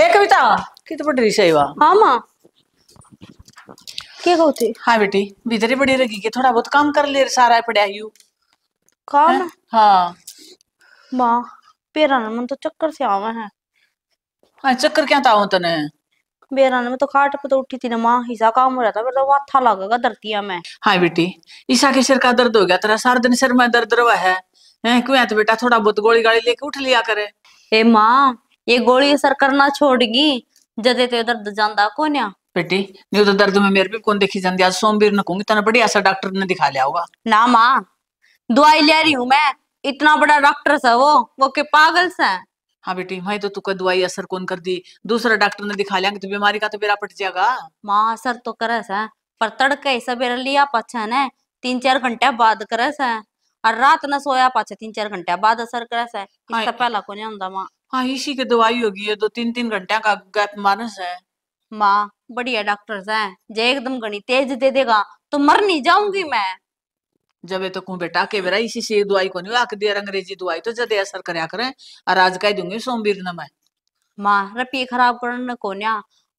ಏ ಕವಿತಾ ಕಿತ್ತು ಬಿಡ್ರಿ ಶೈವ हाँ माँ क्या कहती हाँ बेटी भीतरी पड़ी रखी के थोड़ा बहुत काम कर ले सारा पड़ा काम हाँ माँ पेरा ना मन तो चक्कर से आवे है हाँ चक्कर क्या था तने बेरा ना तो खाट पे तो उठी थी ना माँ हिसा काम हो रहा था मेरा वाथा लगेगा धरतिया में हाँ बेटी ईशा के सिर का दर्द हो गया तेरा सारा दिन सिर में दर्द रहा है क्यों है तो बेटा थोड़ा बहुत गोली गाड़ी लेके उठ लिया करे ए माँ ये गोली असर करना छोड़गी जदे ते दर्द जांदा को ना बेटी नहीं तो दर्द में मेरे भी कौन देखी जाती आज सोमवीर ने कहूंगी तेना बड़ी ऐसा डॉक्टर ने दिखा लिया होगा ना माँ दवाई ले रही हूँ मैं इतना बड़ा डॉक्टर सा वो वो के पागल सा है हाँ बेटी वही तो तू दवाई असर कौन कर दी दूसरा डॉक्टर ने दिखा लिया तो बीमारी का तो बेरा पट जाएगा माँ असर तो करे सा पर तड़के ऐसा बेरा लिया पाछा ने तीन चार घंटे बाद करे सा और रात न सोया पाछा तीन चार घंटे बाद असर करे सा इससे पहला को नहीं होता माँ हाँ इसी की दवाई होगी दो तीन तीन घंटे का गैप मानस है माँ बढ़िया डॉक्टर है जे एकदम गणी तेज दे देगा तो मर नहीं जाऊंगी मैं जब तो कू बेटा के बेरा इसी से दवाई को नहीं आख दिया अंग्रेजी दवाई तो जदे असर करया करे और आज कह दूंगी सोमवीर न मैं माँ रपी खराब करने को ना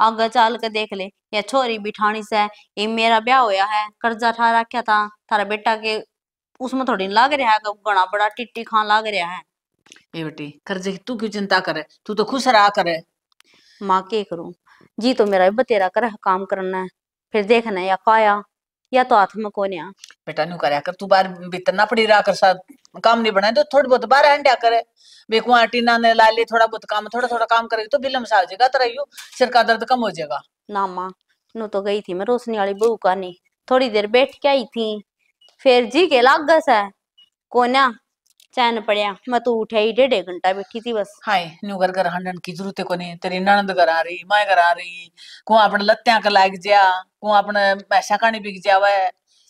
आगे चाल के देख ले ये छोरी बिठानी से ये मेरा ब्याह होया है कर्जा ठा रखा था थारा बेटा के उसमें थोड़ी लग रहा है गणा बड़ा टिट्टी खान लग रहा है ए बेटी कर्जे की तू क्यों चिंता करे तू तो खुश रहा करे माँ के करू जी तो मेरा भी बतेरा कर काम करना है फिर देखना है या काया या तो हाथ में कोने आ बेटा नु करया कर तू बार भीतर पड़ी रहा कर साथ काम नहीं बनाए तो थोड़ी बहुत बार हंडिया करे बेकुआ टीना ने ला ले थोड़ा बहुत काम थोड़ा थोड़ा काम करेगी तो बिलम सा जाएगा तेरा तो यू सिर का दर्द कम हो जाएगा ना माँ नु तो गई थी मैं रोशनी वाली बहू का नहीं थोड़ी देर बैठ के आई थी फिर जी के लाग गस है कोना चैन पड़िया मैं तो ही डेढ़ घंटा बैठी थी बस हाय न्यू घर घर हंडन की जरूरत को नहीं तेरी ननद घर आ रही मैं घर आ रही को अपने लत्तियां का लाग जा को अपने पैसा काने बिक जावे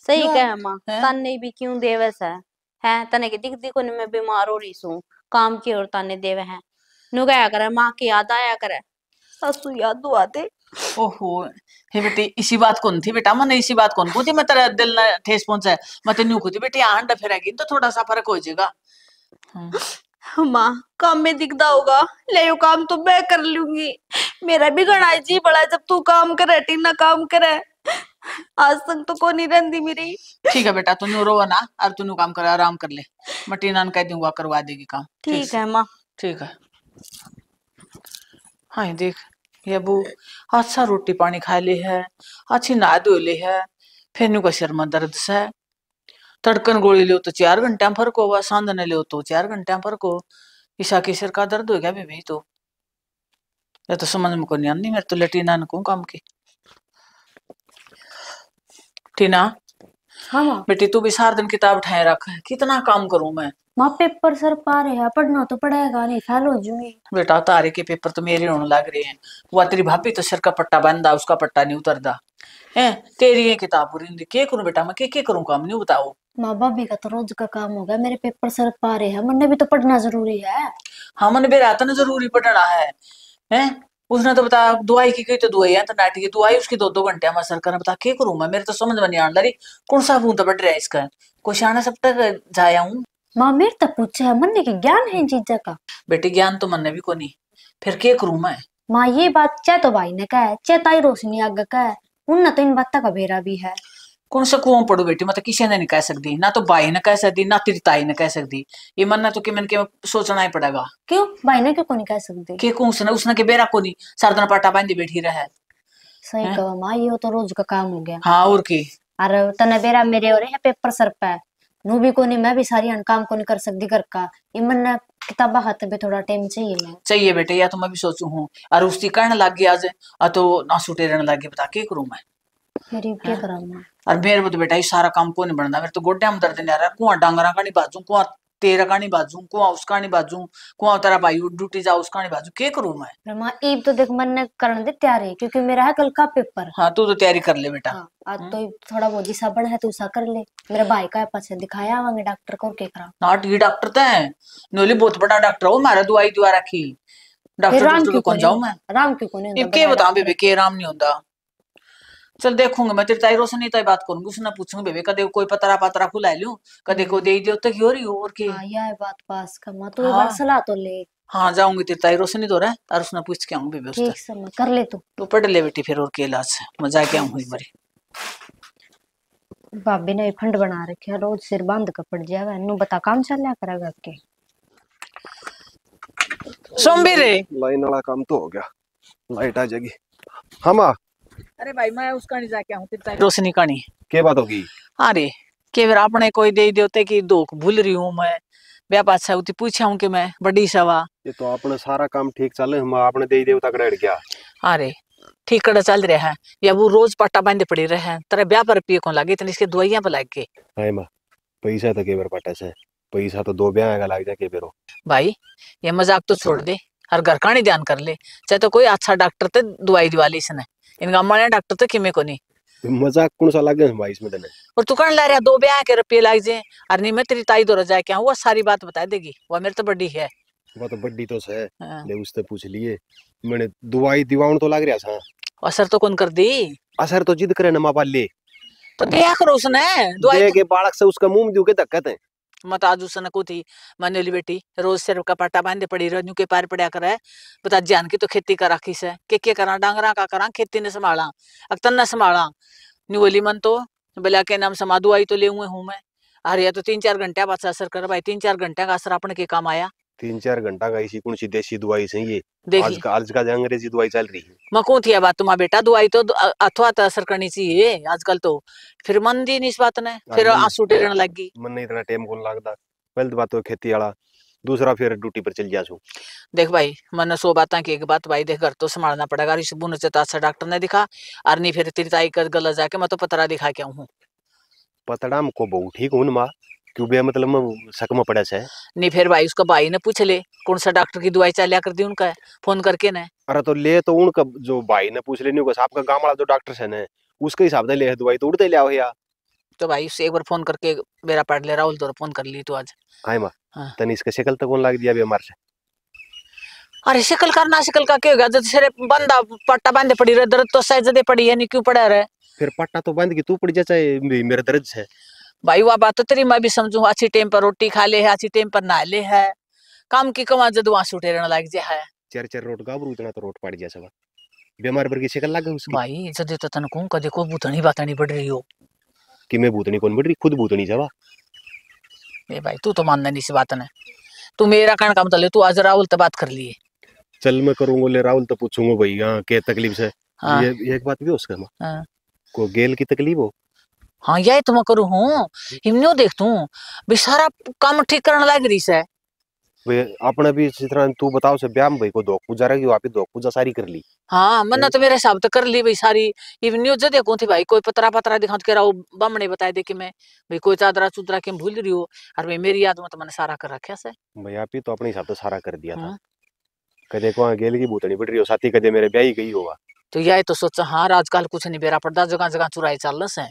सही कह मां तन नहीं भी क्यों देवे सा है तने के दिख दी को मैं बीमार हो रही सू काम की और तने देवे है नु गया करे मां की याद आया करे सासू याद दुआ दे ओहो हे बेटे इसी बात कौन थी बेटा मैंने इसी बात कौन पूछी मैं तेरा दिल ना ठेस पहुंचा मैं तो न्यू को बेटी आंडा फिरागी तो थोड़ा सा फर्क हो जाएगा हाँ। माँ काम में दिखता होगा ले काम तो मैं कर लूंगी मेरा भी घना जी बड़ा जब तू काम करे टीना काम करे आज तक तो कौन ही रहती मेरी ठीक है बेटा तू रो ना और तू काम कर आराम कर ले मैं टीना कह दूंगा करवा देगी काम ठीक है माँ ठीक है हाँ देख ये बू अच्छा रोटी पानी खा ली है अच्छी नहा धो ली है फिर नु का सिर में दर्द से तड़कन गोली लो तो चार घंटे फर्क होगा सांध लो तो चार घंटे फर्क हो ईशा के सिर का दर्द हो गया बेबी तो या तो समझ में को नहीं आनी मेरे तो लटीना को काम की टीना हाँ बेटी तू भी सार दिन किताब ठाए रख कितना काम करूं मैं माँ पेपर सर पा रहे हैं पढ़ना तो पढ़ेगा नहीं फेल हो बेटा तारे के पेपर तो मेरे होने लग रहे हैं वो तेरी भाभी तो सिर का पट्टा बांधा उसका पट्टा नहीं उतरदा है तेरी ये किताब पूरी के करूं बेटा मैं के, के करूं काम नहीं बताओ माँ भाभी का तो रोज का काम होगा मेरे पेपर सर पा रहे हैं मन्ने भी तो पढ़ना जरूरी है हाँ मन भी ना जरूरी पढ़ना है है? उसने तो बता दुआई की गई तो दुआई है तो नाटी की दुआई उसकी दो दो घंटे हमारे सर करना बता के करूँ मैं मेरे तो समझ में नहीं आने लगी कौन सा हूं तो बढ़ रहा है इसका कुछ आना सब तक जाया हूँ माँ मेरे तो पूछे है मन्ने के ज्ञान है इन चीजा का बेटी ज्ञान तो मन्ने भी को नहीं फिर के करूँ मैं माँ ये बात चाहे तो भाई ने कहा है चाहे ताई रोशनी आगे कहा है उन तो इन बातों का बेरा भी है कौन सा कुओं पड़ू बेटी मैं किसी ने नहीं कह सकती ना तो भाई ने कह सकती ना तेरी ताई ने कह सकती ये मरना तो कि के सोचना ही पड़ेगा क्यों भाई ने क्यों नहीं कह सकती के को उसने उसने के बेरा को नहीं सारदन पाटा बांधी बैठी रहे सही कहो मां ये तो रोज का काम हो गया हां और की अरे तने बेरा मेरे और है पेपर सर पे नू भी को मैं भी सारी काम को कर सकती घर का इमन ने किताबा हाथ में थोड़ा टाइम चाहिए मैं चाहिए बेटे या तो मैं भी सोचू हूँ और उसकी कहने लग गया आज तो ना सुटे रहने लग गया बता के करूँ मैं गरीब क्या और मेरे को तो बेटा ये सारा काम कौन बनना मेरे तो गोड्डे में दर्द नहीं आ रहा कुआं डांगरा का नहीं बाजू कुआं तेरा का नहीं बाजू कुआं उसका नहीं बाजू कुआं तेरा भाई ड्यूटी जा उसका नहीं बाजू क्या करूं मैं मां ईब तो देख मन ने करण दे तैयारी क्योंकि मेरा है कल का पेपर हां तू तो तैयारी कर ले बेटा हाँ, आज हम्म। तो थोड़ा बहुत जिसा बन है तू सा कर ले मेरे भाई का पास दिखाया आवांगे डॉक्टर को क्या करा नॉट हाँ, ये डॉक्टर तो है नोली बहुत बड़ा डॉक्टर हो मारा दवाई दुआ रखी डॉक्टर को कौन जाऊं मैं राम क्यों कौन है के बताऊं बेबी के राम नहीं होता चल देखूंगा मैं तेरे ताई रोशन रोशनी ताई तो बात करूंगी उसने पूछूंगी बेबे कदे कोई पतरा पतरा खुला लू कदे हम्म। को दे दियो तो क्यों रही और की हाँ यार बात पास का मैं तो हाँ। सलाह तो ले हाँ जाऊंगी तेरे ताई रोशन रोशनी तो रहा तार उसने पूछ के आऊंगी बेबे ठीक समझ कर ले तू तू पढ़ ले बेटी फिर और के इलाज मजा के आऊंगी मरी भाभी ने फंड बना रखे रोज सिर बांध के पड़ जावे नु बता काम चल रहा करेगा के सोमबीरे लाइन वाला काम तो हो गया लाइट आ जाएगी हम हाँ, आ अरे भाई मैं उसका नहीं जाके आऊँ रोशनी कहानी क्या बात होगी हाँ रे के फिर आपने कोई दे देते की धोख भूल रही हूँ मैं व्यापार से उती पूछा हूँ कि मैं बड़ी सवा ये तो आपने सारा काम ठीक चले हम आपने दे देवता कड़े गया अरे ठीक कड़ा चल रहा है या वो रोज पट्टा बांधे पड़े रहे हैं तेरे ब्याह पर पिए को लागे इतनी इसके दुआइयां पे लाग के हाय मां पैसा तो केवर पट्टा से पैसा तो दो ब्याह का लाग जा के फिरो भाई ये मजाक तो छोड़ दे हर घर का नहीं ध्यान कर ले चाहे तो कोई अच्छा डॉक्टर ते दवाई दिवा ली इसने इनका गम्मा ने डॉक्टर तो किमे को मजाक कौन सा लागे भाई इसमें तने और तू कण ला रहा दो ब्याह के रुपये लाई जे और नहीं मैं तेरी ताई दो तो रजा क्या वो सारी बात बता देगी वो मेरे तो बड़ी है वो तो बड़ी तो है हाँ। ले उससे पूछ लिए मैंने दवाई दिवाउन तो लाग रहा सा असर तो कौन कर दी असर तो जिद करे ना मां ले तो दिया करो उसने दवाई तो- के बालक से उसका मुंह दियो के धक्का है मत आज सनको थी मनोली बेटी रोज सिर कपाटा बांधे पड़ी रजू के पार पड़ा करे बता जान की तो खेती करा खी से के के करा डांगरा का करा खेती ने संभाला अब तन संभाला न्यू बोली मन तो बोला के नाम समाधु आई तो ले हुए हूँ मैं अरे तो तीन चार घंटे बाद असर कर भाई तीन चार घंटे का असर अपने के काम आया तीन चार घंटा का इसी कुछ सी देसी दवाई है आज का आज का जो अंग्रेजी दवाई चल रही है मकू थी बात तुम्हारा बेटा दवाई तो अथवा तो असर करनी चाहिए आजकल तो फिर मन दी नहीं इस बात ने हाँ फिर आंसू टेरण लग गई मन नहीं इतना टाइम कौन लगता पहले तो बात तो खेती वाला दूसरा फिर ड्यूटी पर चल जासू देख भाई मन सो बात की एक बात भाई देख घर तो संभालना पड़ेगा ऋषभू ने तो अच्छा डॉक्टर ने दिखा और नहीं फिर तेरी ताई कर गला जाके मैं तो पतरा दिखा के आऊ हूँ पतड़ा को बहुत ठीक हूँ माँ क्यों भैया मतलब मैं शक में पड़ा सा नहीं फिर भाई उसका भाई ने पूछ ले कौन सा डॉक्टर की दवाई चलिया कर दी उनका फोन करके ना अरे तो ले तो उनका जो भाई ने पूछ ले नहीं होगा आपका गांव वाला जो डॉक्टर है ना उसके हिसाब से ले दवाई तो उड़ते ले आओ या तो भाई उससे एक बार फोन करके मेरा पढ़ ले राहुल तो फोन कर ली तू आज हाय मां हाँ। तने इसका शक्ल तो कौन लाग दिया अभी हमारे से अरे शक्ल करना शक्ल का क्यों होगा जब सिरे बंदा पट्टा बांधे पड़ी रहे दर्द तो सहज पड़ी है नहीं क्यों पड़ा रहे फिर पट्टा तो बांध के तू पड़ जा चाहे मेरा दर्द है भाई वहां बात तो तेरी मैं भी समझू अच्छी टाइम पर रोटी खा ले है अच्छी टाइम पर नहा ले है काम की कमा जद वहां सूटे रहने लग जा है चार चार रोट गाबरू इतना तो रोट पाड़ी जैसा बीमार पर किसे लगे उसकी भाई जद तो तन को कदे को भूतनी बातनी बढ़ रही हो कि मैं भूतनी कौन बढ़ रही खुद भूतनी जावा ए भाई तू तो मानना नहीं इस बात ने तू मेरा कण काम तले तो तू आज राहुल तो बात कर लिए चल मैं करूंगा ले राहुल तो पूछूंगा भैया हाँ, के तकलीफ से हाँ। ये एक बात भी उसका हां को गेल की तकलीफ हो हाँ यही तुम तो करू हूँ हिमनो देख तू भी सारा काम ठीक करने लग रही है अपने भी इसी तरह तू बताओ से ब्याम भाई को दो पूजा रही आप दो पूजा सारी कर ली हाँ मन्ना तो मेरे हिसाब से कर ली भाई सारी इवन न्यूज तो देखो थी भाई कोई पतरा पतरा दिखा तो कह रहा हूँ बम ने दे कि मैं भाई कोई चादरा चुदरा के भूल रही हो और भाई मेरी याद में तो मैंने सारा कर रखा से भाई आप ही तो अपने हिसाब से सारा कर दिया था हाँ। कदे को गेल की बूतनी पड़ रही हो साथी कदे मेरे ब्याह ही गई होगा तो यही तो सोचा हाँ आजकल कुछ नहीं बेरा पड़ता जगह जगह चुराई चल रहा है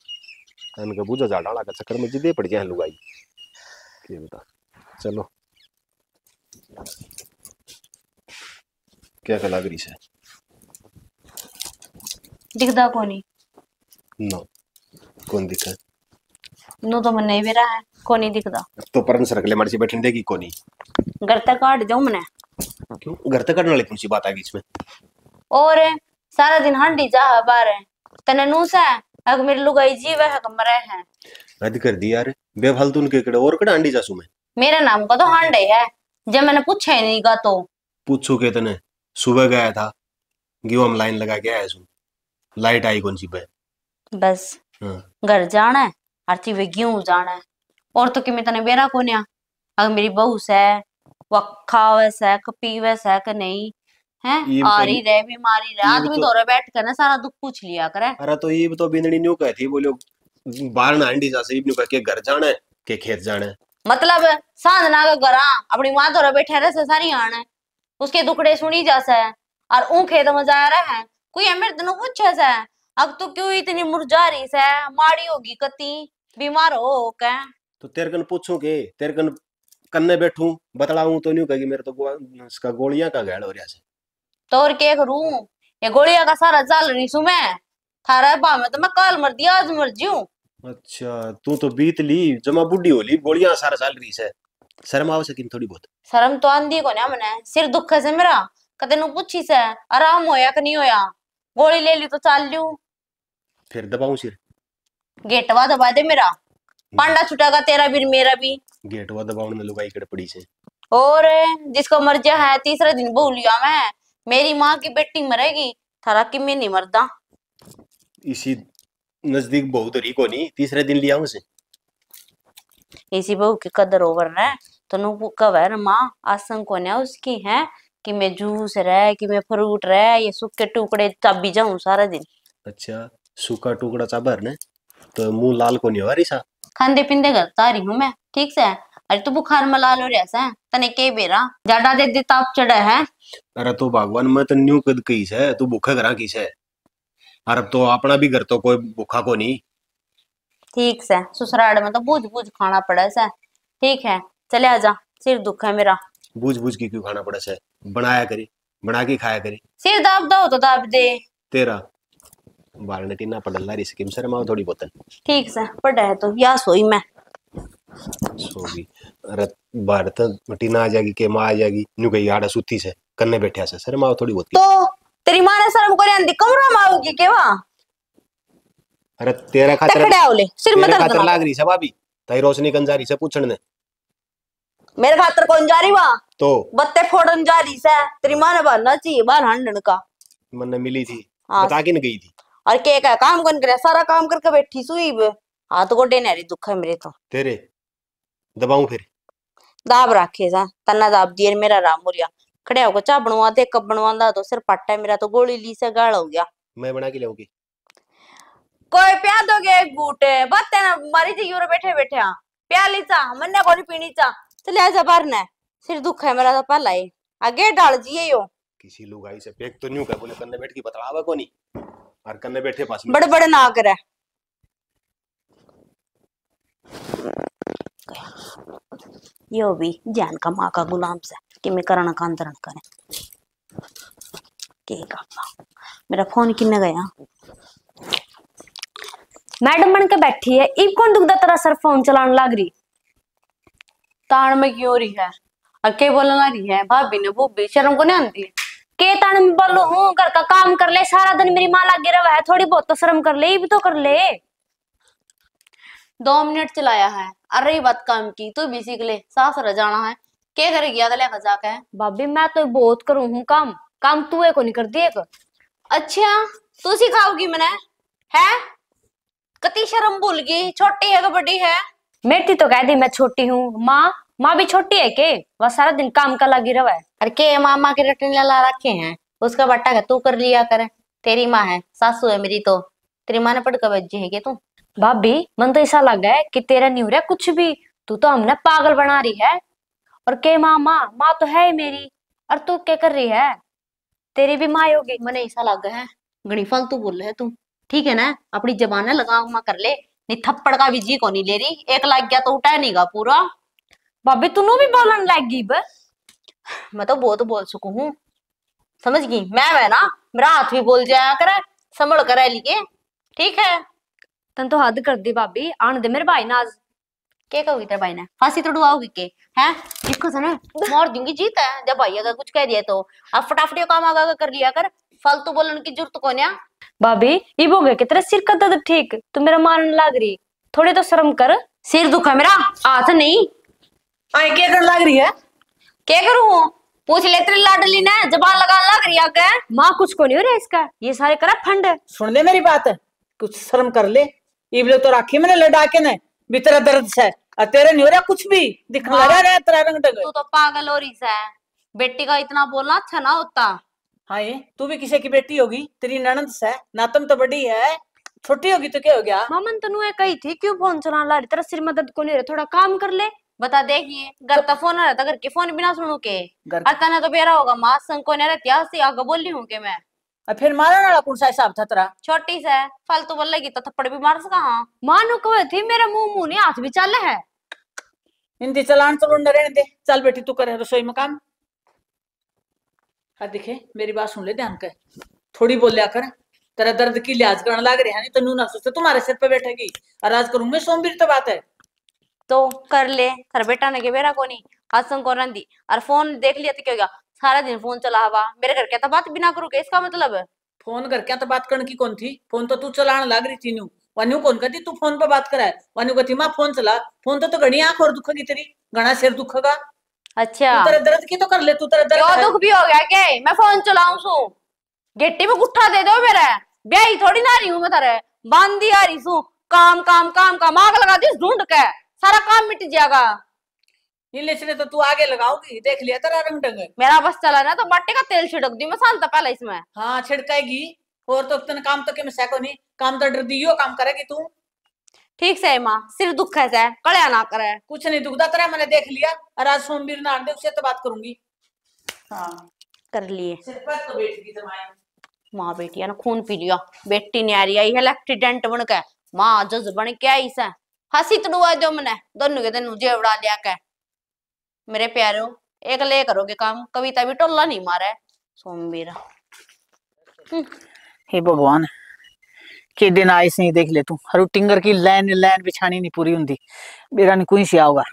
इनके बूझो झाड़ाला के चक्कर में जिदे पड़ गया लुगाई के बता चलो क्या कला करी से दिखदा कोनी नो कौन दिखा नो तो मन नहीं बेरा है कोनी दिखदा तो परन सरक ले मारसी बैठन देगी कोनी घर तक काट जाऊं मने क्यों घर तक काटने वाली कौन सी बात आ गई इसमें और सारा दिन हांडी जा बाहर है तने नूसा है अग मिल्लू गई जी वह कमरे हैं हद कर दी यार बेफालतू उनके कड़े और कड़ा हांडी जासू मैं मेरा नाम का तो हांडे है जब मैंने पूछा ही नहीं का तो पूछू के तने सुबह गया था गियो हम लाइन लगा के आया सू लाइट आई कौन सी पे बस हाँ। घर जाना है हर वे गेहूं जाना है और तो कि मैं तने बेरा को अगर मेरी बहू से वह खावे से पीवे से नहीं है आ रही रहे बीमारी रहे आदमी तो, तो रहे बैठ कर ना सारा दुख पूछ लिया करे अरे तो ये तो बिंदड़ी न्यू कही थी बाहर ना आंडी जा न्यू कह घर जाना है के खेत जाना है मतलब सांझ ना घर अपनी माँ तो बैठे रहे से सारी आने उसके दुखड़े सुनी जा से और ऊ खेत में जा रहे हैं कोई अमृत तनु पूछे से अब तो क्यों इतनी मुरझा रही से माड़ी होगी कती बीमार हो के तो तेरे कन पूछू के तेरे कन कन्ने बैठू बतलाऊ तो नहीं कहेगी मेरे तो गोलियां का गैड हो रहा है और के करू ये गोलियां का सारा चल रही सु मैं थारा बा तो मैं कल मर दिया आज मर जीऊ अच्छा तू तो बीत ली जमा बुढ़ी हो गोलियां सारा चाल रही से शर्म आवे सकिन थोड़ी बहुत शर्म तो आंदी को ना मने सिर दुख से मेरा कते नु पूछी से आराम होया कि नहीं होया गोली ले ली तो चाल लियो फिर दबाऊ सिर गेटवा दबा दे मेरा पांडा छुटागा तेरा भी मेरा भी गेटवा दबाने में लुगाई कड़ पड़ी से और जिसको मर्जा है तीसरा दिन बोलिया मैं मेरी माँ की बेटी मरेगी थारा कि मैं नहीं मरदा इसी नजदीक बहू रही को नहीं तीसरे दिन लिया उसे इसी बहू की कदर ओवर है तो नु कवर माँ आसंग को ना उसकी है कि मैं जूस रह कि मैं फ्रूट रह ये सूखे टुकड़े चाबी जाऊ सारा दिन अच्छा सूखा टुकड़ा चाबर ने तो मुंह लाल को नहीं हो रही सा खांदे पिंदे करता हूँ मैं ठीक से अरे तू बुखार में हो रहा है तने के बेरा ज्यादा दे दे ताप चढ़ा है अरे तो भगवान मैं तो न्यू कद कही से तू भूखा करा की से अरे तो अपना भी घर तो कोई भूखा को नहीं ठीक से ससुराल में तो बूझ बूझ खाना पड़े से ठीक है चले आजा सिर दुख है मेरा बूझ बूझ के क्यों खाना पड़ा से बनाया करी बना के खाया करी सिर दाब दो तो दाब दे तेरा वारंटी ना पड़ला रही स्कीम सर माओ थोड़ी बोतल ठीक से पड़ा है तो या सोई मैं सो रत भारत मटीना आ जाएगी के माँ आ जाएगी न्यू कही आड़ा सूती से करने बैठा से शर्म आओ थोड़ी होती तो तेरी माँ ने शर्म करे आंधी कमरा में आओगी के वाह अरे तेरा खातर तकड़े आओ सिर मत खातर लाग रही से भाभी ताई रोशनी कंजारी से पूछण ने मेरे खातर कौन जा रही वहां तो बत्ते फोड़न जा रही से तेरी माँ ने बनना चाहिए बाहर हंडन का मन ने मिली थी हाँ। बता के न गई थी और के का काम कौन करे सारा काम करके बैठी सुई हाथ गोडे ने दुख है मेरे तो तेरे दबाऊ फिर दाब राखे सा तना दाब दिए मेरा राम हो खड़े होकर चाह बनवा दे कब बनवाना तो सिर पट्टा मेरा तो गोली ली से गाल हो गया मैं बना के लाऊंगी कोई प्या दोगे एक घूट बत्ते ना मरी जी यूरो बैठे बैठे हां प्या ली चा मन्ने कोनी पीनी चा चले आजा बाहर ने सिर दुख है मेरा तो पहला ही आगे डाल जिए यो किसी लोग से पेक तो न्यू कर बोले कन्ने बैठ की बतलावा कोनी और कन्ने बैठे पास बड़े बड़े ना करे गया यो भी जैन का माँ का गुलाम से कि मैं करण का अंतरण करें के है मेरा फोन किन्ने गया हाँ? मैडम बन के बैठी है इब कौन दुखदा तेरा सर फोन चलाने लग रही ताण में क्यों रही है और के बोलने लग रही है भाभी ने वो भी शर्म को नहीं आती के ताण में बोलो हूँ घर का काम कर ले सारा दिन मेरी माँ लागे रहा है थोड़ी बहुत तो शर्म कर ले भी तो कर ले दो मिनट चलाया है अरे बात काम की तो बीसी के सास रजाना है क्या कर गया दले खजा के भाभी मैं तो बहुत करू हूं काम काम तू एक नहीं दी एक अच्छा तू सिखाओगी मैंने है कति शर्म भूल गई छोटी है तो बड़ी है मेटी तो कह दी मैं छोटी हूँ माँ माँ भी छोटी है के वह सारा दिन काम का लगी रहा है अरे के मामा के रटने ला रखे हैं उसका बट्टा का तू कर लिया कर तेरी माँ है सासू है मेरी तो तेरी माँ ने पटका बजी है के तू भाभी मन तो ऐसा लग है कि तेरा नहीं हो रहा कुछ भी तू तो हमने पागल बना रही है और के माँ माँ माँ तो है ही मेरी और तू क्या कर रही है तेरी भी माँ होगी मैंने ऐसा लग है घनी फालतू बोल रहे तू ठीक है ना अपनी जबान लगा हुआ कर ले नहीं थप्पड़ का भी जी को नहीं ले रही एक लग गया तो उठा नहीं गा पूरा भाभी तू भी बोलन लग गई बस मैं तो बहुत बोल सकू हूँ समझ गई मैं ना मेरा हाथ भी बोल जाया करे संभल कर ठीक है तन तो हद कर दी भाभी आन दे मेरे भाई नाज के कहोगी तेरे भाई ने फांसी तो डुआओगी के हैं इसको सुनो मार दूंगी जीत है जब भाई अगर कुछ कह दिया तो अब फटाफट काम आगा कर लिया कर फालतू तो की जरूरत कौन है भाभी ये बोगे कि तेरा सिर का दर्द ठीक तू मेरा मारने लाग रही थोड़ी तो शर्म कर सिर दुखा मेरा हाथ नहीं आए क्या कर लग रही है क्या करूं पूछ ले तेरी लाडली ने जबान लगा लग रही है माँ कुछ को नहीं हो रहा इसका ये सारे करा फंड सुन ले मेरी बात कुछ शर्म कर ले इवले तो राखी मैंने लड़ा के ने भी तेरा दर्द से तेरे नहीं हो रहा कुछ भी दिखा हाँ। रहा तेरा रंग टंग तू तो पागल हो रही है बेटी का इतना बोलना अच्छा ना होता हाँ ये तू भी किसी की बेटी होगी तेरी ननद से नातम तो बड़ी है छोटी होगी तो क्या हो गया मामन तनु कही थी क्यों फोन चला ला रही तेरा सिर मदद को नहीं रहा थोड़ा काम कर ले बता देखिए घर तो का फोन था घर के फोन बिना सुनू के अतना तो बेरा होगा माँ संग को नहीं रहती बोली हूँ के मैं फिर मारो ना सा हिसाब था तेरा छोटी से फालतू बोल लगी तो थप्पड़ भी मार सका हाँ मानू कहे थी मेरा मुंह मुंह नहीं हाथ भी चल है हिंदी चलान चलो न रहने दे चल बेटी तू करे रसोई में काम हाँ दिखे मेरी बात सुन ले ध्यान कर थोड़ी बोल लिया कर तेरा दर्द की लिहाज करने लग रहे हैं तो नू ना सोचते तुम्हारे सिर पे बैठेगी और आज करूंगी सोमवीर तो बात है तो कर ले तेरा बेटा ने के बेरा को नहीं आज को रंदी और फोन देख लिया तो क्या होगा सारा दिन फोन चला हवा मेरे घर क्या तो बात बिना करूँ इसका मतलब फोन कर क्या तो बात करने की कौन थी फोन तो तू चला लग रही थी नू वनु कौन कहती तू फोन पर बात कराए वनु कहती माँ फोन चला फोन तो, तो घनी आंख और दुखेगी तेरी घना सिर दुखेगा अच्छा तू तेरा दर्द की तो कर ले तू तेरे दर्द दुख भी हो गया के मैं फोन चलाऊं सू गेटी में गुट्ठा दे दो मेरा ब्याई थोड़ी ना रही हूं मैं तेरे बांधी आ रही सू काम काम काम का माग लगा दी ढूंढ के सारा काम मिट जाएगा नीलेश तो तू आगे लगाऊंगी देख लिया तेरा रंग ढंग मेरा बस चला ना तो मट्टी का तेल छिड़क दी मसाल सांता पहले इसमें हाँ छिड़काएगी और तो इतना काम तो मैं सहको नहीं काम तो डर दी काम करेगी तू ठीक से माँ सिर्फ दुख है सह कड़िया ना करे कुछ नहीं दुखता तेरा मैंने देख लिया और आज सोमवीर ना दे से तो बात करूंगी हाँ कर लिए तो तो माँ बेटिया ने खून पी लिया बेटी नहीं आ रही आई है एक्सीडेंट बनकर माँ जज बन के आई सह हसी तो डुआ मैंने दोनों के दिन मुझे उड़ा लिया के मेरे प्यारो एक ले करोगे काम कविता भी टोला नहीं मारा है सोमवीरा हम्म। हे भगवान के दिन आए से देख ले तू हरु टिंगर की लाइन लाइन बिछानी नहीं पूरी होंगी मेरा नहीं कोई सिया होगा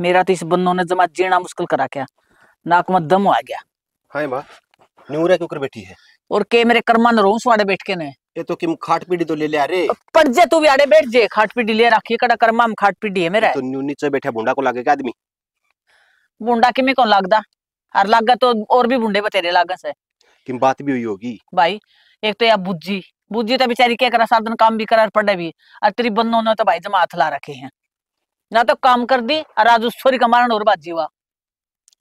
मेरा तो इस बंदों ने जमा जीना मुश्किल करा क्या नाक में दम आ गया हाय मां न्यूरा क्यों कर बैठी है और के मेरे कर्मा न रोस वाड़े बैठ के ने ये तो किम खाट पीड़ी तो ले ले अरे पड़ जे तू भी आड़े बैठ जे खाट पीड़ी ले रखी कड़ा कर्मा में खाट पीड़ी है मेरा तो न्यू नीचे बैठा भूडा को लागे के आदमी बुंडा किमे कौन लगता और लगा तो और भी बुंडे बतेरे लाग से कि बात भी हुई होगी भाई एक तो यार बुज्जी बुज्जी तो बेचारी क्या करा साधन काम भी करा पढ़े भी और तेरी बंदो ने तो भाई जमात ला रखे है ना तो काम कर दी और आज उस छोरी का मारण और बाजी हुआ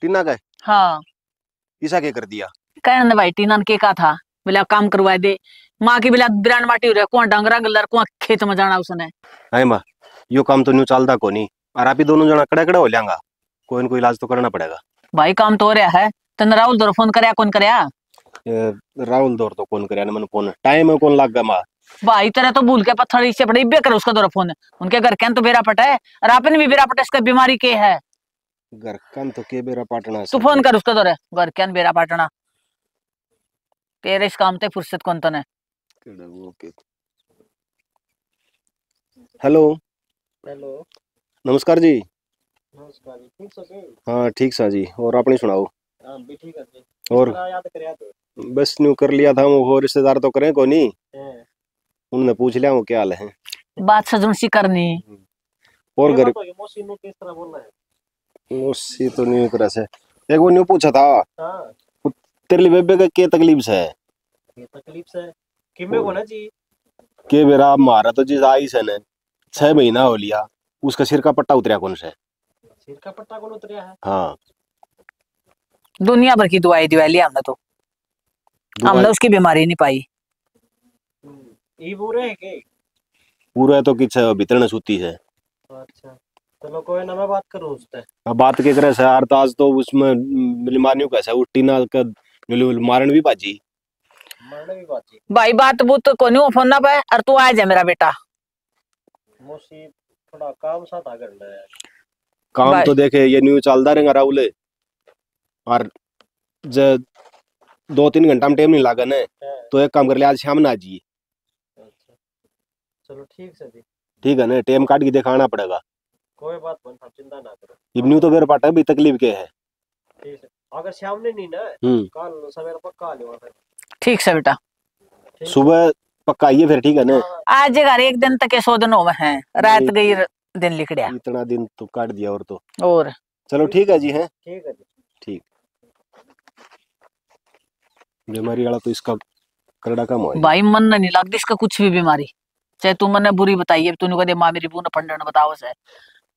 टीना गए हाँ ईसा के कर दिया कहने ने भाई टीना ने क्या कहा था बोला काम करवा दे माँ की बोला बिरान माटी हो रहा कुआ डांगरा गलर कुआ खेत में जाना उसने यो काम तो न्यू चलता को नहीं और आप ही दोनों जना कड़े कड़े हो लेंगा कोई ना कोई इलाज तो करना पड़ेगा भाई काम तो हो रहा है तन राहुल दौर फोन करया कौन करया राहुल दौर तो कौन करया मैंने फोन टाइम कौन लग गया मां भाई तेरा तो भूल के पत्थर इससे पड़े इबे कर उसका दौर फोन उनके घर कैन तो बेरा पटा है और आपने भी बेरा पटा इसका बीमारी के है घर कैन तो के बेरा पटना तू फोन कर उसका दौर घर कैन बेरा पटना तेरे इस काम ते फुर्सत कौन तने हेलो हेलो नमस्कार जी तो हाँ ठीक सा जी और अपनी सुनाओ हाँ, और तो। बस न्यू कर लिया था वो रिश्तेदार तो करे को नहीं हाँ। उन्होंने पूछ लिया वो क्या हाल है बात सजन सी करनी हम्म। और घर तो मौसी तो न्यू तरह से एक वो न्यू पूछा था हाँ। तेरे बेबे का क्या तकलीफ है तकलीफ है कि मैं को ना जी के मेरा मारा तो जिस आई से ने 6 महीना हो लिया उसका सिर का पट्टा उतरा कौन से सिर का पट्टा कौन उतरिया है हाँ दुनिया भर की दवाई दिवाई लिया हमने तो हमने उसकी बीमारी नहीं पाई हम्म, ये पूरे है के पूरा तो किछ भीतर सूती है अच्छा चलो कोई ना मैं बात करूं उससे अब बात के करे सर ताज तो उसमें बिलमानियों का उठी ना का मारन भी बाजी मरने भी बाजी भाई बात बुत को नहीं फोन ना पाए और तू आ जा मेरा बेटा मुसी थोड़ा काम सा था कर ले काम तो देखे ये न्यू चलता रहेगा राहुल और जब दो तीन घंटा में टाइम नहीं लगा हाँ। ना तो एक काम कर लिया आज शाम ना आ अच्छा। चलो ठीक से ठीक है ना टाइम काट के दिखाना पड़ेगा कोई बात बन आप चिंता ना करो इवनिंग तो मेरे पास भी तकलीफ के है ठीक है अगर शाम ने नहीं ना हम्म। कल सवेरे पक्का आ लियो फिर ठीक से बेटा सुबह पक्का आइए फिर ठीक है ना हाँ। आज घर एक दिन तक के सौ दिन हो हैं रात गई दिन लिख दिया इतना दिन तो काट दिया और तो और चलो ठीक है जी है ठीक है बीमारी वाला तो इसका करड़ा कम हो भाई मन नहीं लगती इसका कुछ भी बीमारी चाहे तू मन बुरी बताई तूने कह माँ मेरी बू ने पंडन बताओ से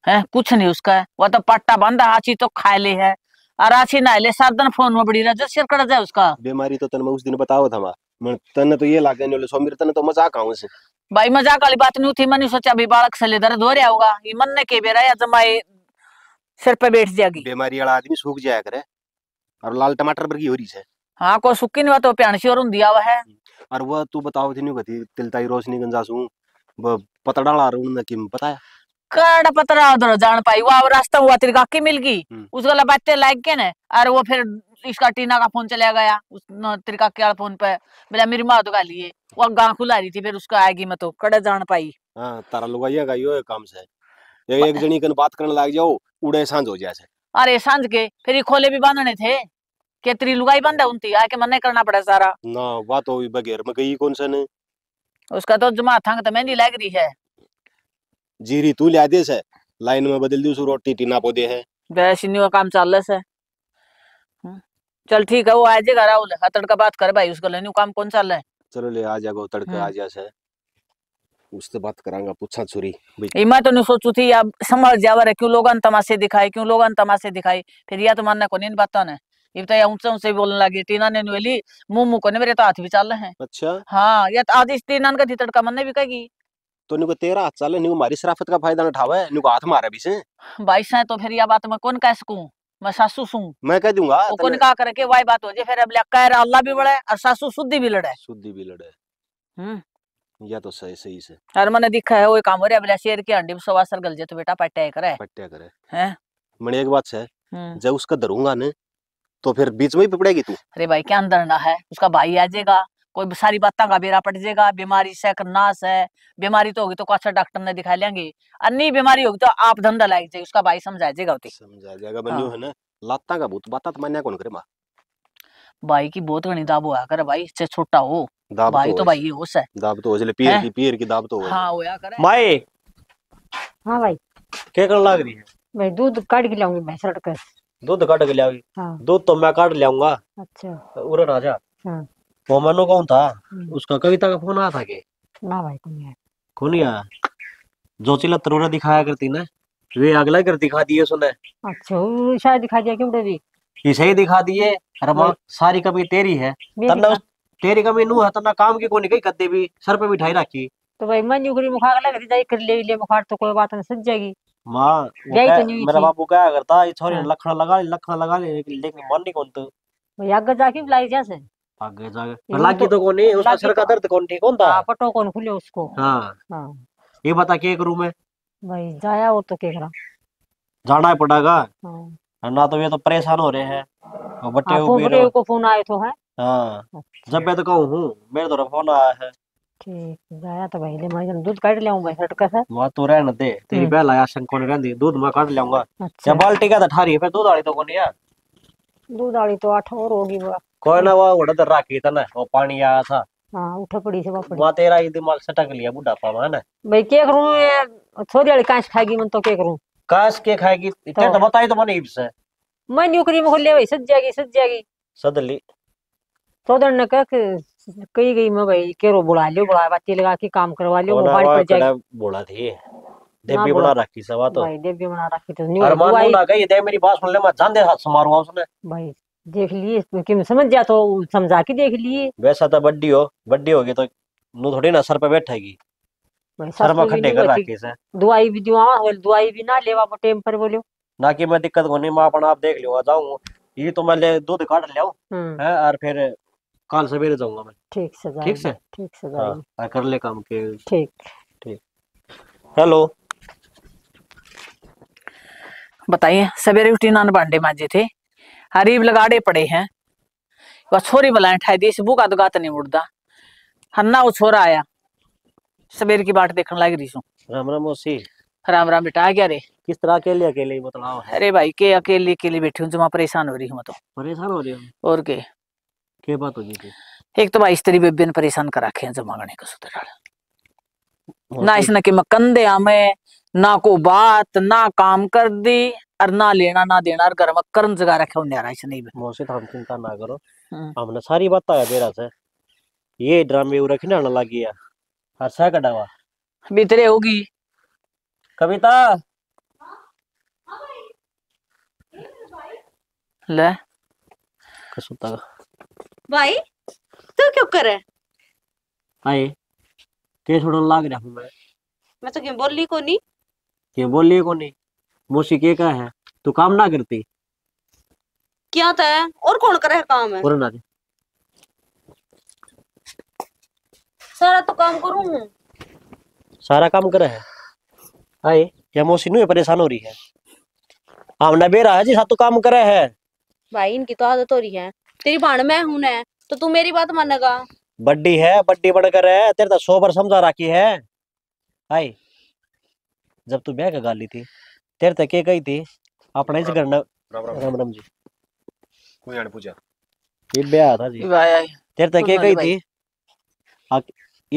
है कुछ नहीं उसका वह तो पट्टा बंद हाची तो खा ले है और ना ले सात दिन फोन में बड़ी रजत सिर कड़ जाए उसका बीमारी तो तन में उस दिन बताओ था मैं तन तो ये लागे नहीं सोमीर तन तो मजाक आऊ से भाई मजाक वाली बात नहीं थी मैंने सोचा भी बालक सले दर्द हो रहा होगा ये मन ने के बेरा या जमाई सिर पे बैठ जाएगी बीमारी वाला आदमी सूख जाया करे और लाल टमाटर बर्गी हो रही है हाँ को सुक्की नहीं तो सी और दिया हुआ है और वह तू बताओ थी नहीं कहती तिलताई रोशनी गंजा सू पतड़ा ला रहा हूं ना कि बताया कड़ा पतरा उधर जान पाई वो रास्ता हुआ तेरी काकी मिल गई हम्म। उस गला लपाते लाइक के ना अरे वो फिर इसका टीना का फोन चला गया उस तेरी काकी वाला फोन पे बोला मेरी माँ तो गाली है वो गाँव खुला रही थी फिर उसको आएगी मैं तो कड़ा जान पाई हाँ तारा लुगाइया गाइयो काम से एक, एक जनी कन बात करने लग जाओ उड़े सांझ हो जाए अरे सांझ के फिर ये खोले भी बांधने थे के तेरी लुगाई बंद है उनती आके मना करना पड़ा सारा ना बात हो बगैर में गई कौन सा ने उसका तो जमा थंग तो मेहंदी लग रही है जीरी तू लिया देस है लाइन में बदल दी रोटी टीना पौधे है काम चल रहा है चल ठीक है वो आ जाएगा राहुल तड़का बात कर भाई उसको लेने काम कौन चल रहा है चलो ले आ जाएगा तड़का आ जा से उससे बात करांगा पूछा छुरी मैं तो नहीं सोचू थी या समझ जावर है क्यों लोगन तमाशे दिखाए क्यों लोगन तमाशे दिखाई फिर या तो मानना को नहीं बात ने ये तो ऊंचा ऊंचे बोलने लगी टीना ने नवेली मुंह मुंह को नहीं मेरे तो हाथ भी चल रहे हैं अच्छा हाँ या तो आधी टीना का थी तड़का मन भी कहेगी तो निको तेरा हाथ चले निको मारी शराफत का फायदा ना उठावे निको हाथ मारे भी से भाई से तो फिर या बात मैं कौन कह सकूं मैं सासू सू मैं कह दूंगा तो कौन का करके वही बात हो जाए फिर अब कह रहा अल्लाह भी बड़े और सासू शुद्धि भी लड़े शुद्धि भी लड़े हम्म या तो सही सही से अरे मैंने दिखा है वो काम हो रहा है शेर के हंडी में सवा सर गल जाए तो बेटा पट्टे करे पट्टे करे हैं मैंने एक बात है हम्म। जब उसका धरूंगा ना तो फिर बीच में ही पिपड़ेगी तू अरे भाई क्या अंदर ना है उसका भाई आ जाएगा कोई सारी बातों का बेरा पट जाएगा बीमारी से नाश है बीमारी तो होगी तो अच्छा डॉक्टर ने दिखा लेंगे अन्य बीमारी होगी तो आप धंधा लाइक जाएगी उसका भाई समझा जाएगा समझा जाएगा बन्यू हाँ। बात तो मान्या कौन करे मां भाई की बहुत घनी दाब हुआ कर भाई इससे छोटा हो दाब भाई तो, तो भाई होश है दाब तो होश पीर की पीर की दाब तो हो हां होया हाँ, कर माए हां भाई के कर लाग रही है मैं दूध काट के लाऊंगी मैं सड़क दूध काट के लाऊंगी हां दूध तो मैं काट लाऊंगा अच्छा उरे राजा हां मोमनो कौन था हम्म। उसका कविता का फोन आया था के ना भाई कौन है कौन या जोचिला तरुरा दिखाया करती ना वे अगला कर दिखा दिए सुने अच्छा शायद दिखा दिया क्यों भी ये सही दिखा दिए रमा हाँ। सारी कमी तेरी है तन्ना तेरी कमी नू है तन्ना काम की कोनी कई कदे भी सर पे बिठाई राखी तो भाई मन युगरी मुखा अगला कर जाई कर ले ले मुखार तो कोई बात नहीं सज जाएगी मां तो मेरा बाबू क्या करता ये छोरी हाँ। लखना लगा ले लखड़ा लगा ले लेकिन मन नहीं कोन तो भैया आगे जाके बुलाई जैसे आगे जाके लागी तो, तो कौन है उसका सर का तो- दर्द कौन ठीक होता हां पटो कौन खुले उसको हां हां ये बता के करूं मैं भाई जाया वो तो के करा जाना ही पड़ेगा हाँ। ना तो ये तो परेशान हो रहे हैं और बट्टे हाँ, को फोन आए तो है हां अच्छा। जब मैं तो कहूं हूं मेरे तो फोन आया है ठीक जाया तो भाई ले मैं दूध काट ले भाई सटका से वहां तो रहने दे तेरी पहला हाँ। आशंक कौन रहंदी दूध मैं काट लेऊंगा अच्छा। बाल्टी का तो ठारी फिर दूध वाली तो कौन है दूध वाली तो आठ और होगी कोई ना वो उड़ा तो था ना वो पानी आया था हाँ उठा पड़ी से तेरा ये दिमाग सटक लिया ना क्या ये खाएगी मन तो क्या खाएगी इतने तो, तो। बताई तो इब्स है मैं भाई सज जाएगी सज जाएगी तो कही गई मैं भाई बुला लियो बुला लगा के काम करवा लियो थी देवी बना रखी सवा तो भाई देवी बना रखी तो अरमान दे मेरी ले मैं जान दे उसने भाई देख लिए समझ जा तो समझा के देख लिए वैसा तो बड्डी हो बड्डी होगी तो नू थोड़ी ना सर पे बैठेगी सर में खड्डे कर रखे से दवाई भी दिवा दवाई भी ना लेवा वो टाइम पर बोलियो ना कि मैं दिक्कत होने मां अपना आप देख लियो आ जाऊं ये तो मैं ले दूध काट ले हम्म। है और फिर कल सवेरे जाऊंगा मैं ठीक से ठीक से ठीक से हाँ, कर ले काम के ठीक ठीक हेलो बताइए सवेरे उठी नान बांडे मांजे थे हरीब लगाड़े पड़े हैं वह छोरी बलाए ठाई दी इस का दुगा तो नहीं मुड़दा हन्ना वो छोरा आया सवेर की बाट देखने लग रही सू राम राम मौसी राम राम बेटा आ गया रे किस तरह अकेले अकेले बतलाओ अरे भाई के अकेले अकेले बैठी हूँ जमा परेशान हो रही हूँ तो परेशान हो रही हूँ और के के बात हो गई एक तो भाई स्त्री बेबी ने परेशान कर रखे हैं जमा गणे का सुधर ना इसने कि मैं कंधे आमे ना को बात ना काम कर दी और ना लेना ना देना और घर में कर्म रखे हो उन्हें ऐसा नहीं तो हम चिंता ना करो हम्म। हमने सारी बात आया बेरा से ये ड्रामे वो रखने आना लगी है हर सा कटावा भीतरे होगी कविता ले कसुता भाई तू तो क्यों कर करे आई ते छोड़न लाग रहा मैं मैं तो क्यों बोली को नहीं क्यों बोली को नहीं मौसी के का है तू काम ना करती क्या था तो और कौन करे है काम है सारा तो काम करू सारा काम करे है आए या मौसी नु परेशान हो रही है ना बेरा है जी सा तो काम करे है भाई इनकी तो आदत हो रही है तेरी भाण मैं हूं ना तो तू मेरी बात मानेगा बड्डी है बड्डी बनकर है तेरे तो सो बार समझा रखी है आई जब तू ब्याह का गाली थी तेरे तक ત્યારે તકે કઈ હતી આપણે જ राम राम जी कोई आने પૂછ્યા ये ब्याह था जी तेरे तक क्या कही थी आ,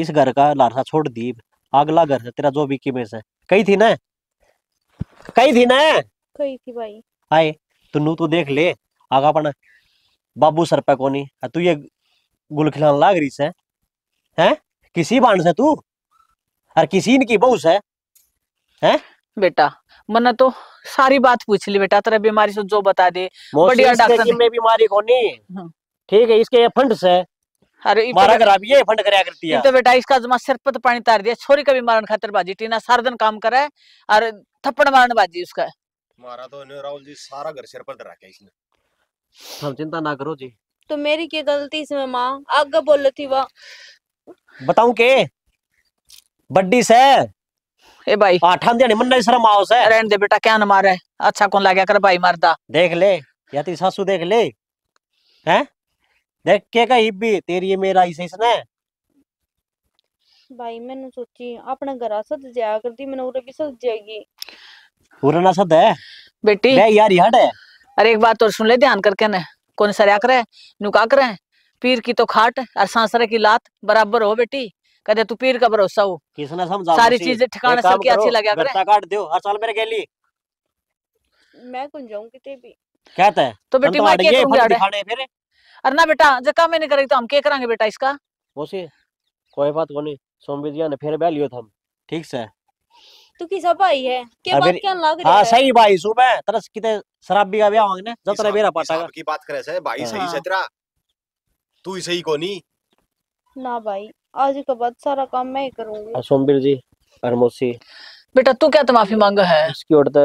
इस घर का लारसा छोड़ दी अगला घर है तेरा जो भी किमेस है कही थी ना कही थी ना कही थी भाई हाय तू नू तो देख ले आगा पन बाबू सर पे कोनी तू ये गुल खिलान लाग रही से है किसी बाण से तू और किसी इनकी बहू से है बेटा मना तो सारी बात पूछ ली बेटा तेरा बीमारी से जो बता दे बढ़िया डॉक्टर में बीमारी कौनी हाँ। ठीक है इसके ये फंड से अरे तो मारा फंड कराया करती है तो बेटा इसका जमा तो पानी तार दिया छोरी का भी मारन खातर बाजी टीना सारा दिन काम करा है और थप्पड़ मारन बाजी उसका मारा तो राहुल जी सारा घर सिर पर इसने चिंता ना करो जी तो मेरी क्या गलती इसमें माँ आगे बोल थी वह बताऊ के बड्डी से ए भाई आठा दिन दे बेटा क्या न मारे अच्छा कौन लगा कर भाई मरदा देख ले या तेरी सासू देख ले हैं देख के तेरी ये मेरा इसे इसने भाई मैंने सोची अपने घर सद जाया करती मैंने उरे भी सद जाएगी उरे ना सद है बेटी ले यार है अरे एक बात और सुन ले ध्यान करके ने कौन करे नुका करे पीर की तो खाट और सांसरे की लात बराबर हो बेटी कदे तू पीर का भरोसा हो किसने समझा सारी चीजें ठिकाने सबके अच्छे लगे काट दियो हर साल मेरे गैली मैं कौन जाऊं किते भी कहता है तो बेटी के तो मैं क्या फिर अरे ना बेटा जब काम नहीं करेगी तो हम के करेंगे बेटा इसका उसे कोई बात कोनी नहीं ने फिर लियो थम ठीक से तू की भाई है के बात क्या लग रही हाँ, है हां सही भाई सुबह तरस किते शराबी का ब्याह मांगने जब तेरा बेरा पाटा की बात करे से भाई हाँ। सही से तेरा तू ही सही कोनी ना भाई आज का बाद सारा काम मैं ही करूंगी हाँ, सोमवीर जी हरमोसी बेटा तू क्या तो माफी मांगा है इसकी ओर तो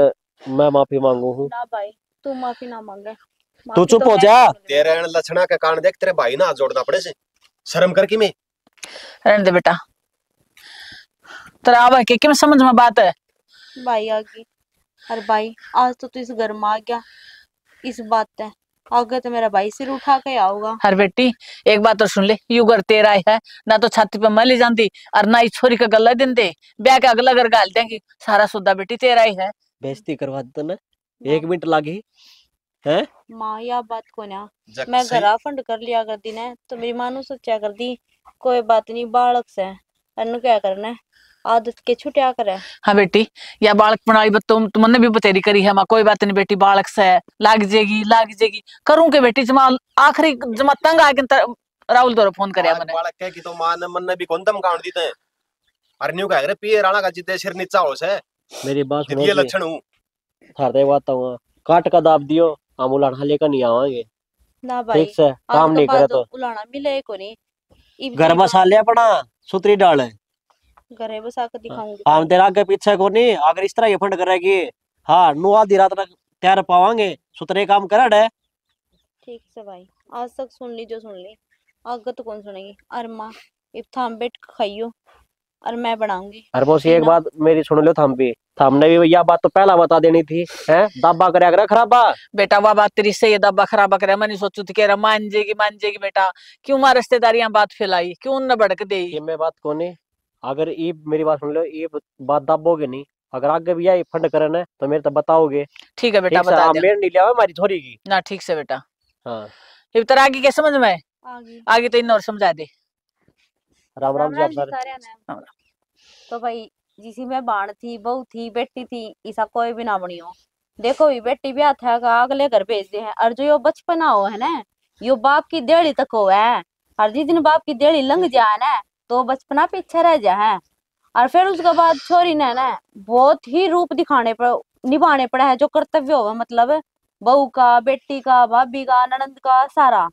मैं माफी मांगू हूँ ना भाई तू माफी ना मांगे तू चुप तो हो जा तेरे लक्षणा के कारण देख तेरे भाई ना जोड़ना पड़े से शर्म करके मैं दे बेटा तेरा आवा के किम समझ में बात है भाई आ गई अरे भाई आज तो तू इस घर में आ गया इस बात है आगे तो मेरा भाई सिर उठा के आओगा हर बेटी एक बात तो सुन ले युगर तेरा है ना तो छाती पे मली जानती और ना इस छोरी का गला दिन दे ब्याह का अगला घर गाल देंगी सारा सुधा बेटी तेरा ही है बेजती करवा दो ना एक मिनट लागे है माँ यह बात को ना मैं घर फंड कर लिया करती ना तो मेरी माँ नु कर दी कोई बात नहीं बालक से अनु क्या करना है आदत के छुटिया करे हाँ बेटी या बालक प्रणाली तुम तुमने भी बतेरी करी है कोई बात नहीं बेटी बालक से लाग जाएगी लाग जाएगी करूँ के बेटी जमा आखिरी जमा तंग आके राहुल द्वारा फोन करे मैंने बालक कह की तो माँ ने मन ने भी कौन दम कांड दीते हरनियो कह रहे पिए राणा का जिते सिर नीचा हो से मेरी बात सुनो ये लक्षण हूं थारे बात हूं काट का दाब दियो हम उलाना लेकर नहीं आवांगे ना भाई ठीक से काम नहीं करे तो उलाना मिले को नहीं घर बसा लिया पड़ा सुतरी डाले घरे बस आकर हाँ। दिखाऊंगी हम हाँ, तेरा आगे पीछे को नहीं अगर इस तरह ये फंड करेगी हाँ नु आधी रात तक तैयार पावांगे सुतरे काम कर है ठीक से भाई आज तक सुन ली जो सुन ली आगे तो कौन सुनेगी अरे माँ थाम बेट खाइयो और मैं बनाऊंगी अरे बस एक बात मेरी सुन लो थाम भी थामने भी भैया बात तो पहला बता देनी थी हैं दाबा करे अगर खराबा बेटा वह बात तेरी सही ये दाबा खराबा करे मैंने सोचू थी मान जाएगी मान जाएगी बेटा क्यों मां रिश्तेदारियां बात फैलाई क्यों न भड़क दे ये मैं बात कोनी अगर ये मेरी बात सुन लो ये बात दबोगे नहीं अगर आगे भी आई फंड करना है तो मेरे तो बताओगे ठीक है बेटा बता मेरे नहीं लिया हमारी थोड़ी की ना ठीक से बेटा हाँ ये तरह आगे क्या समझ में आगे आगे तो इन और समझा दे राम राम, जी आप सारे हाँ। तो भाई जिसी में बाण थी बहू थी बेटी थी ऐसा कोई भी ना बनी हो देखो भी बेटी ब्याह था का अगले घर भेज दे है और जो यो बचपना हो है ना यो बाप की देड़ी तक हो है और जिस दिन बाप की देड़ी लंग हम्म। जाए ना तो बचपना पीछे अच्छा रह जा है और फिर उसके बाद छोरी ने ना बहुत ही रूप दिखाने पर निभाने पड़ा है जो कर्तव्य होगा मतलब बहू का बेटी का भाभी का ननंद का सारा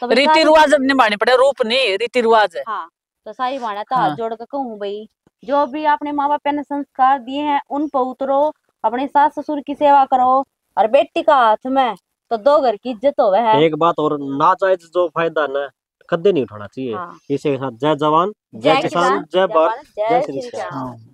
तो रीति रिवाज निभाने पड़े रूप नहीं रीति रिवाज है हाँ तो सारी है तो हाथ हाँ। जोड़ कर कहूँ भाई जो भी आपने माँ बाप ने संस्कार दिए हैं उन पर उतरो अपने सास ससुर की सेवा करो और बेटी का हाथ में तो दो घर की इज्जत हो है एक बात और नाजायज जो फायदा ना कदे नहीं उठाना चाहिए हाँ। इसी के साथ जय जवान जय किसान जय भारत जय श्री कृष्ण हाँ।